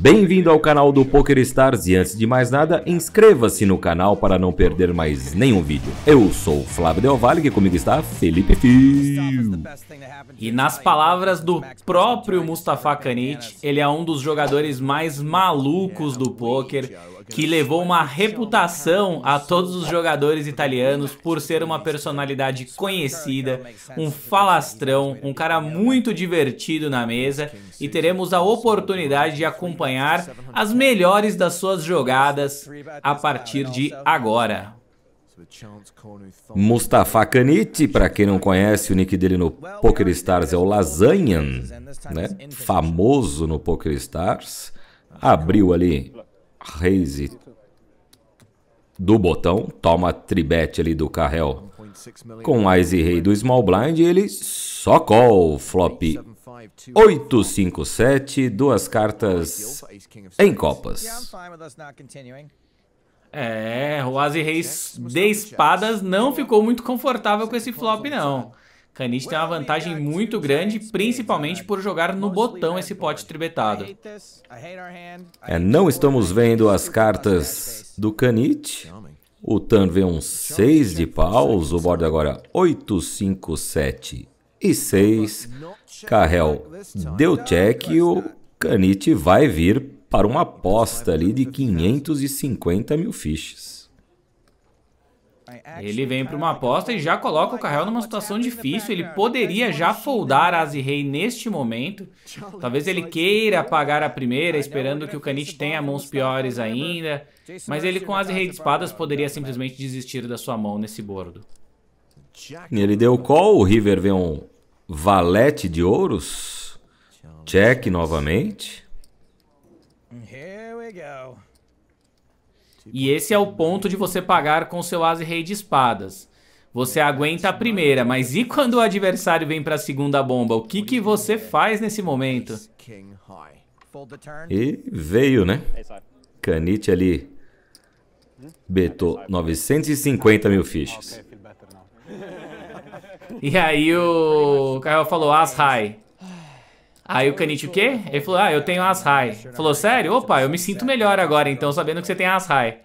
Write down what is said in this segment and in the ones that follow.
Bem-vindo ao canal do Poker Stars e antes de mais nada, inscreva-se no canal para não perder mais nenhum vídeo. Eu sou Flávio Del Valle e comigo está Felipe Fio. E nas palavras do próprio Mustafa Kanit, ele é um dos jogadores mais malucos do poker que levou uma reputação a né? todos os jogadores italianos por ser uma personalidade conhecida, um falastrão, um cara muito divertido na mesa e teremos a oportunidade de acompanhar é as melhores das suas é jogadas a partir de agora. Mustafa Kaniti, para quem não conhece, o nick dele no PokerStars é o Lasanhan, né? famoso no PokerStars. Abriu ali raise do botão, toma tribet ali do carrel com Ais e Rei do Small Blind, ele só call flop 857, duas cartas em copas. É, o Ás e Rei de espadas não ficou muito confortável com esse flop não. Ranit tem uma vantagem muito grande, principalmente por jogar no botão esse pote tribetado. É, não estamos vendo as cartas do Kanit. O Tan vê um 6 de paus, o board agora 8, 5, 7 e 6. Carrel deu check e o Kanit vai vir para uma aposta ali de 550 mil fichas. Ele vem para uma aposta e já coloca o Carrel numa situação difícil. Ele poderia já foldar as Rei neste momento. Talvez ele queira pagar a primeira, esperando que o Canite tenha mãos piores ainda. Mas ele com as Rei de espadas poderia simplesmente desistir da sua mão nesse bordo. Ele deu call, o River vê um valete de ouros. Check novamente. E esse é o ponto de você pagar com seu as e rei de espadas. Você é aguenta a é primeira, mas e quando o adversário vem para a segunda bomba? O que, que você faz nesse momento? E veio, né? Canite é ali. Hum? Betou 950 mil fichas. Ah, e aí o Carrel falou, as high. Aí o Canite o quê? Ele falou, ah, eu tenho as high. Falou, sério? Opa, eu me sinto melhor agora então, sabendo que você tem as high.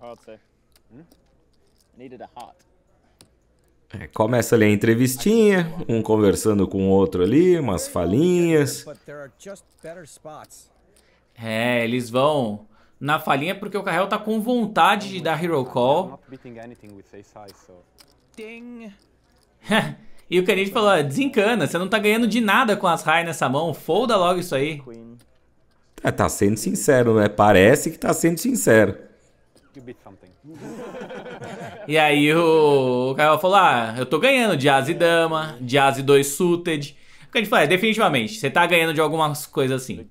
Hot, hmm? é, começa ali a entrevistinha, um conversando com o outro ali, umas falinhas. É, eles vão na falinha porque o Carrel tá com vontade de dar Hero Call. e o Canid falou, ah, desencana, você não tá ganhando de nada com as raias nessa mão, folda logo isso aí. É, tá sendo sincero, né? Parece que tá sendo sincero. e aí o, o falou: ah, eu tô ganhando de As e Dama, de As e 2 Suited. O que a gente é, definitivamente, você tá ganhando de algumas coisas assim. Uh,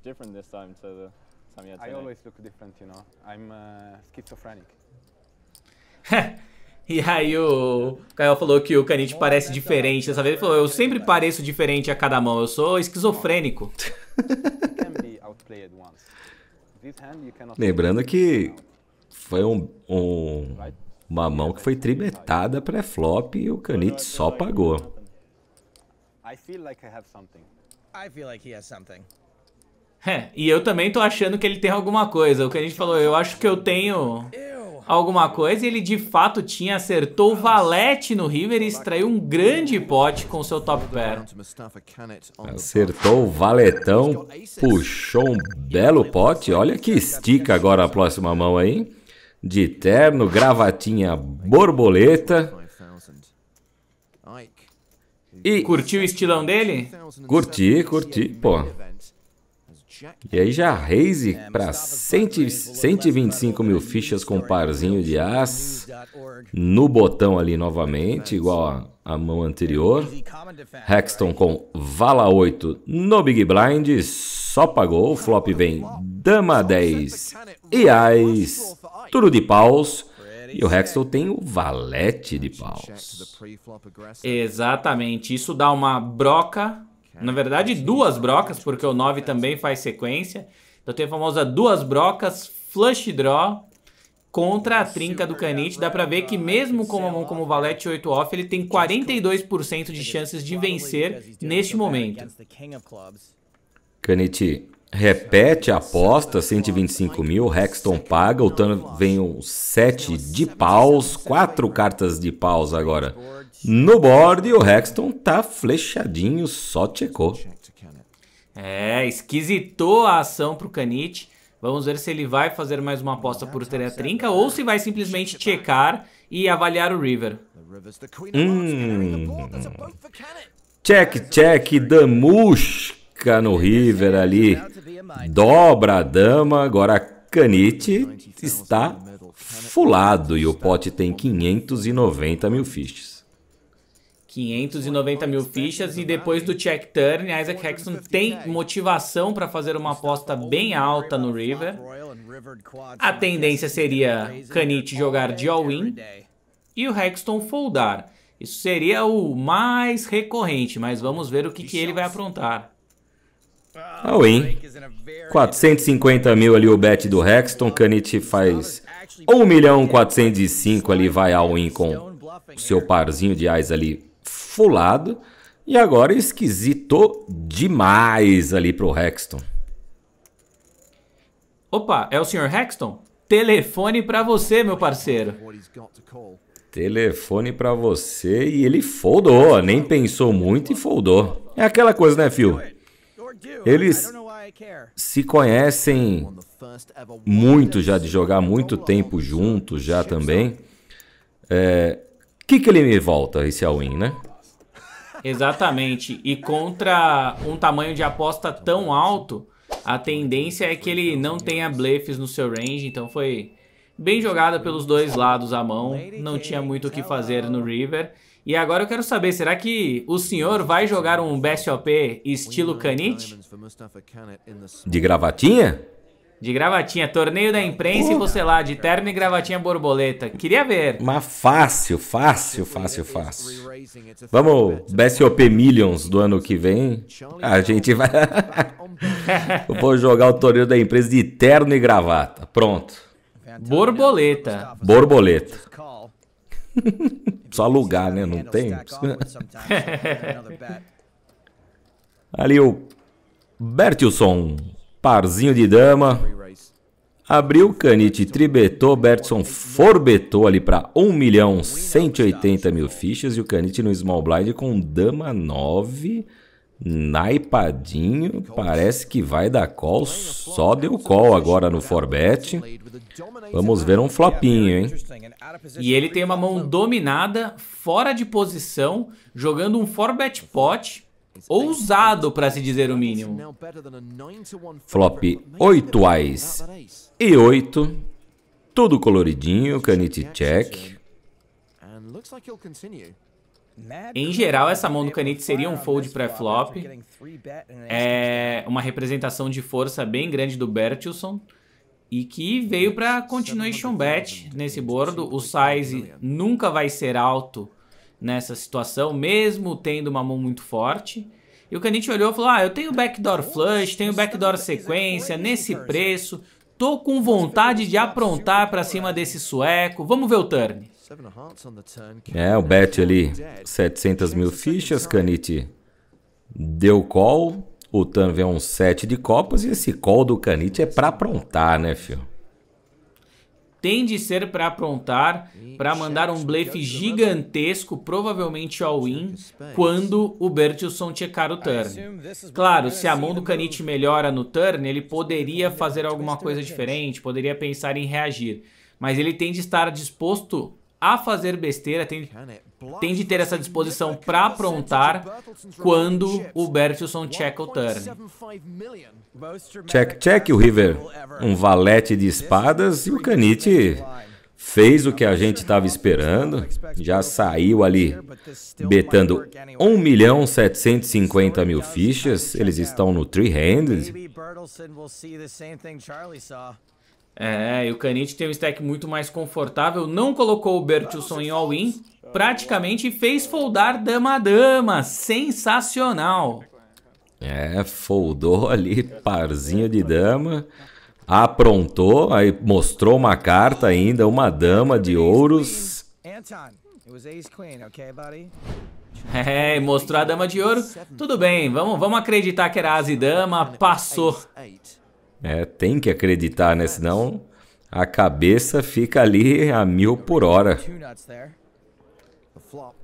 e aí o Caio falou que o Canite parece diferente dessa vez. Ele falou, eu sempre pareço diferente a cada mão, eu sou esquizofrênico. Lembrando que foi um, um, uma mão que foi tribetada pré-flop e o Canit só pagou. É, e eu também tô achando que ele tem alguma coisa. O Canit falou, eu acho que eu tenho alguma coisa. E ele de fato tinha, acertou o valete no river e extraiu um grande pote com seu top pair. Acertou o valetão, puxou um belo pote. Olha que estica agora a próxima mão aí de terno, gravatinha borboleta. E curtiu o estilão dele? Curti, curti, pô. E aí já raise para 125 mil fichas com um parzinho de né? as no botão ali novamente, igual a, a mão anterior. Hexton com vala 8 no Big Blind, só pagou. O flop vem dama 10 e as, tudo de paus. E o Hexton tem o valete de paus. Exatamente, isso dá uma broca na verdade, duas brocas, porque o 9 é, também faz sequência. Então tem a famosa duas brocas, flush draw contra a trinca do Canite. Dá pra ver é que mesmo com uma mão como valete 8 off, ele tem 42% de chances de vencer neste momento. Canite, repete a aposta, 125 mil, Rexton paga, o Tano vem um 7 de paus, quatro cartas de paus agora no board e o Rexton tá flechadinho, só checou. É, esquisitou a ação pro Canite. Vamos ver se ele vai fazer mais uma aposta por trinca ou se vai simplesmente checar e avaliar o River. Hum. Check, check da Musca no River ali dobra a dama, agora canite está fulado e o pote tem 590 mil fichas. 590 mil fichas e depois do check turn, Isaac Hexton tem motivação para fazer uma aposta bem alta no River. A tendência seria Canite jogar de all-in e o Hexton foldar. Isso seria o mais recorrente, mas vamos ver o que, que ele vai aprontar. Ao in. 450 mil ali o bet do Hexton. Kanit faz 1 milhão 405 ali, vai ao in com o seu parzinho de eyes ali fulado. E agora esquisito demais ali pro Hexton. Opa, é o senhor Hexton? Telefone para você, meu parceiro. Telefone para você e ele foldou, nem pensou muito e foldou. É aquela coisa, né, Phil? Eles se conhecem muito já de jogar muito tempo juntos já também. É, que que ele me volta esse all-in, né? Exatamente. E contra um tamanho de aposta tão alto, a tendência é que ele não tenha blefs no seu range, então foi bem jogada pelos dois lados a mão. Não tinha muito o que fazer no river. E agora eu quero saber, será que o senhor vai jogar um BSOP estilo Kanit? De gravatinha? De gravatinha, torneio da imprensa e você lá, de terno e gravatinha borboleta. Queria ver. Mas fácil, fácil, fácil, fácil. Vamos, BSOP Millions do ano que vem. A gente vai. Eu vou jogar o torneio da imprensa de terno e gravata. Pronto. Borboleta. Borboleta. Só alugar, né? Não tem. Ali o Bertilson, parzinho de dama. Abriu Canite, tribetou, Bertson forbetou ali para 1 milhão 180 mil fichas e o Canite no Small Blind com dama 9. Naipadinho, parece que vai dar call, só deu call agora no Forbet. Vamos ver um flopinho, hein? E ele tem uma mão dominada, fora de posição, jogando um Forbet pot, ousado para se dizer o mínimo. Flop 8 ais e 8, tudo coloridinho, canite check. Em geral, essa mão do canete seria um fold pré-flop. É uma representação de força bem grande do Bertilson. E que veio para continuation bet nesse bordo. O size nunca vai ser alto nessa situação, mesmo tendo uma mão muito forte. E o canete olhou e falou, ah, eu tenho backdoor flush, tenho backdoor sequência, nesse preço. Tô com vontade de aprontar para cima desse sueco. Vamos ver o turn. É, o bet ali, 700 mil fichas, Canite deu call, o Tan vê um 7 de copas e esse call do Canite é pra aprontar, né, filho? Tem de ser para aprontar, para mandar um blefe gigantesco, provavelmente all-in, quando o Bertilson checar o turn. Claro, se a mão do Canite melhora no turn, ele poderia fazer alguma coisa diferente, poderia pensar em reagir. Mas ele tem de estar disposto a fazer besteira, tem, tem de ter essa disposição para aprontar quando o Bertilson checa o turn. Check, check o River. Um valete de espadas e o Canite fez o que a gente estava esperando, já saiu ali betando 1 milhão 750 mil fichas, eles estão no three-handed. É, e o Canite tem um stack muito mais confortável, não colocou o Bertilson em all-in, praticamente fez foldar dama-dama, sensacional. É, foldou ali, parzinho de dama, aprontou, aí mostrou uma carta ainda, uma dama de ouros. É, mostrou a dama de ouro, tudo bem, vamos, vamos acreditar que era as e dama, passou. É, tem que acreditar, né? Senão a cabeça fica ali a mil por hora.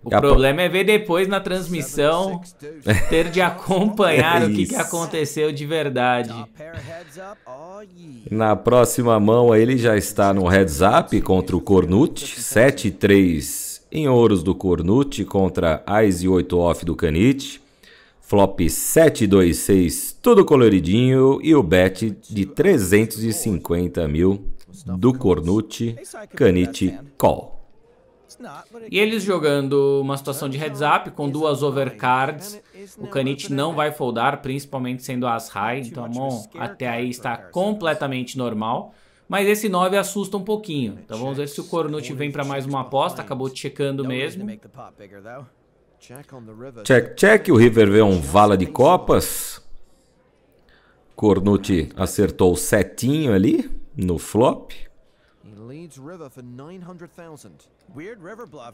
O problema é ver depois na transmissão ter de acompanhar é o que, que, aconteceu de verdade. Na próxima mão ele já está no heads up contra o Cornut, 7-3 em ouros do Cornut contra Ice 8 off do Canite. Flop 726, tudo coloridinho e o bet de 350 mil do Cornucci Canite, Call. E eles jogando uma situação de heads up com duas overcards. O Kanit não vai foldar, principalmente sendo as high. Então a mão até aí está completamente normal. Mas esse 9 assusta um pouquinho. Então vamos ver se o Cornut vem para mais uma aposta. Acabou checando mesmo. Check, check. O River vê um vala de copas. Cornuti acertou o setinho ali no flop.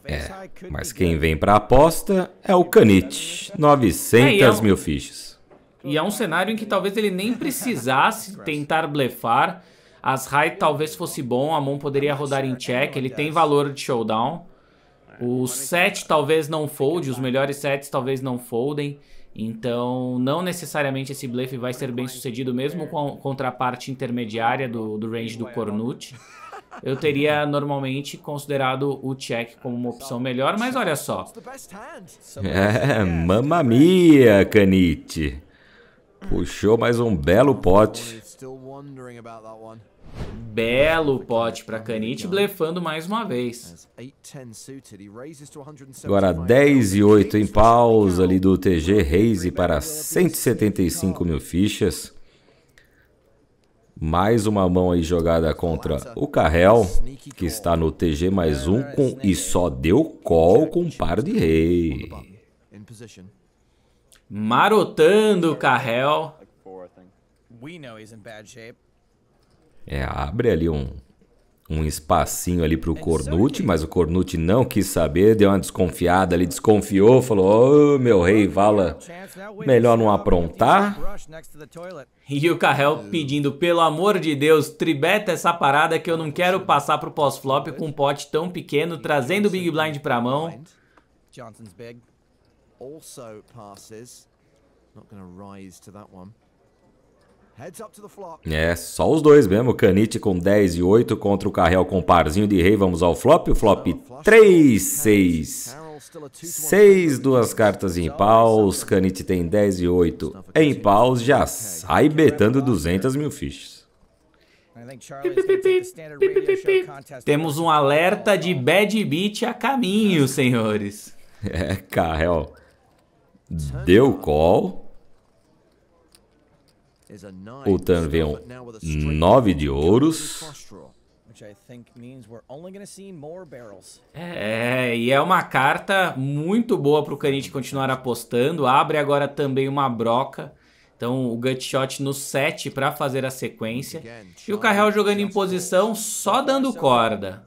É, mas quem vem para a aposta é o Canit. 900 é, é mil fichas. E é um cenário em que talvez ele nem precisasse tentar blefar. As high talvez fosse bom, a mão poderia rodar em check, ele tem valor de showdown. É, os sets talvez não foldem, os melhores sets talvez não foldem. Então, não necessariamente esse blefe vai ser bem sucedido, mesmo é. com a contraparte intermediária do, do range do né? Cornut. Eu teria normalmente considerado o check como uma opção melhor, mas olha só. É, mamma mia, Canite. Puxou mais um belo pote. Belo pote para Canite, blefando mais uma vez. Agora 10 e 8 em pausa ali do TG Raise para 175 mil fichas. Mais uma mão aí jogada contra o Carrel, que está no TG mais um com, e só deu call com um par de rei. Marotando o Carrel. We know he's in bad shape. É, abre ali um, um espacinho ali para é o Cornute, mas o Cornute não quis saber, deu uma desconfiada ali, desconfiou, falou: oh, meu rei, vala, melhor não aprontar. E o Carrel pedindo, pelo amor de Deus, tribeta essa parada que eu não quero passar pro pós-flop com um pote tão pequeno, trazendo o Big Blind pra mão. Johnson's big. Also passes. Not gonna rise to that one. É, só os dois mesmo. Canite com 10 e 8 contra o Carrel com parzinho de rei. Vamos ao flop. O flop 3, 6. 6, duas cartas em paus. Canite tem 10 e 8 em paus. Já sai betando 200 mil fichas. Temos um alerta de bad beat a caminho, senhores. É, Carrel. Deu call tan vê um 9 de ouros. É, e é uma carta muito boa para o Canite continuar apostando. Abre agora também uma broca. Então o Gutshot no 7 para fazer a sequência. E o Carrel jogando em posição, só dando corda.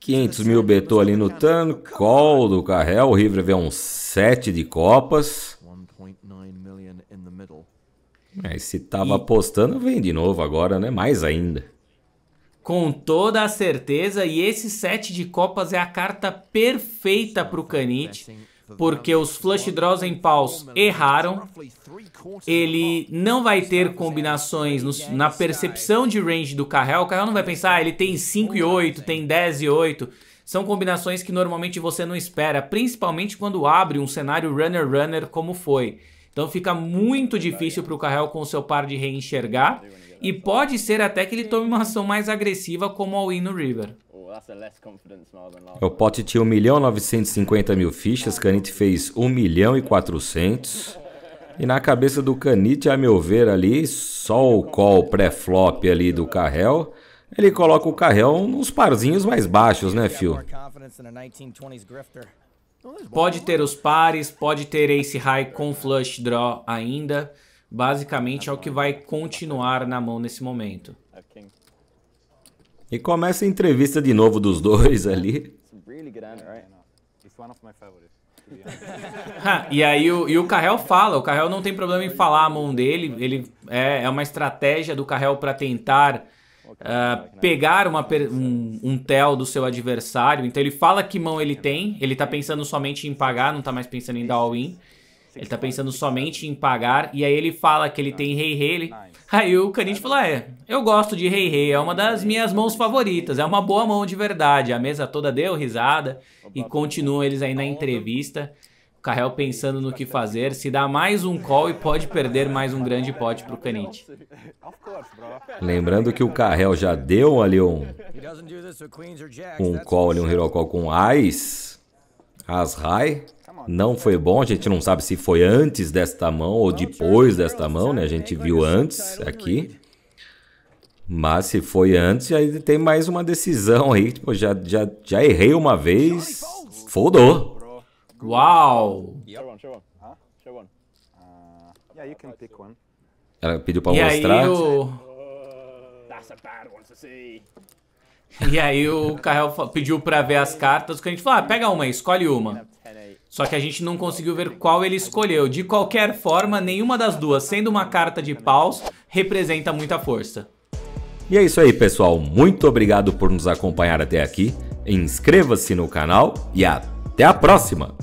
500 mil betou ali no tan call do Carrel, o River vê um 7 de copas. É, se tava e... apostando, vem de novo agora, né? Mais ainda. Com toda a certeza, e esse set de copas é a carta perfeita para o Canite, porque os flush draws em paus erraram. Ele não vai ter combinações no, na percepção de range do Carrel. O Carrel não vai pensar, ah, ele tem 5 e 8, tem 10 e 8. São combinações que normalmente você não espera, principalmente quando abre um cenário runner-runner como foi. Então fica muito difícil para o Carrel com o seu par de reenxergar e pode ser até que ele tome uma ação mais agressiva como ao in no river. O pote tinha 1 milhão 950 mil fichas, Canite fez 1 milhão e 400. E na cabeça do Canite, a meu ver ali, só o call pré-flop ali do Carrel ele coloca o carrão nos parzinhos mais baixos, né, Phil? Pode ter os pares, pode ter ace high com flush draw ainda. Basicamente é o que vai continuar na mão nesse momento. E começa a entrevista de novo dos dois ali. e aí o, e o Carrel fala, o Carrel não tem problema em falar a mão dele, ele é, é uma estratégia do Carrel para tentar uh, pegar uma, um, um tel do seu adversário. Então ele fala que mão ele tem, ele tá pensando somente em pagar, não tá mais pensando em dar all-in. Ele tá pensando somente em pagar, e aí ele fala que ele tem rei-rei. Ele... Aí o caniche falou, é, eu gosto de rei-rei, é uma das minhas mãos favoritas, é uma boa mão de verdade. A mesa toda deu risada, e continuam eles aí na tá entrevista. Carrel pensando no que fazer, se dá mais um call e pode perder mais um grande pote para o Canite. Lembrando que o Carrel já deu ali um, um call, ali, um hero call com as As High. Não foi bom, a gente não sabe se foi antes desta mão ou depois desta mão, né? A gente viu antes aqui. Mas se foi antes, aí tem mais uma decisão aí. Tipo, já, já, já errei uma vez, Foldou. Uau! Yep. Show show Show yeah, you can pick one. Ela pediu pra e mostrar. Aí o... That's a bad one to see. E aí o Carrel pediu pra ver as cartas, que a gente falou, ah, pega uma, escolhe uma. Só que a gente não conseguiu ver qual ele escolheu. De qualquer forma, nenhuma das duas, sendo uma carta de paus, representa muita força. E é isso aí, pessoal. Muito obrigado por nos acompanhar até aqui. Inscreva-se no canal e até até a próxima!